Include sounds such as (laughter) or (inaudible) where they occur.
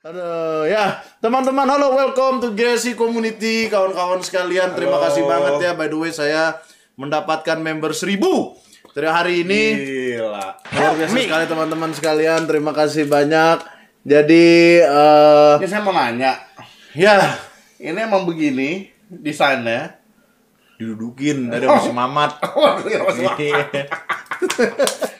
Aduh, ya teman-teman, halo, welcome to Gesi Community, kawan-kawan sekalian. Terima kasih banget ya, by the way, saya mendapatkan member seribu dari hari ini. Gila, luar biasa sekali teman-teman sekalian. Terima kasih banyak. Jadi, uh, ini saya mau nanya, ya, ini emang begini desainnya didudukin oh. (laughs) Mas Mamat. Oh, iya, Mamat. (laughs)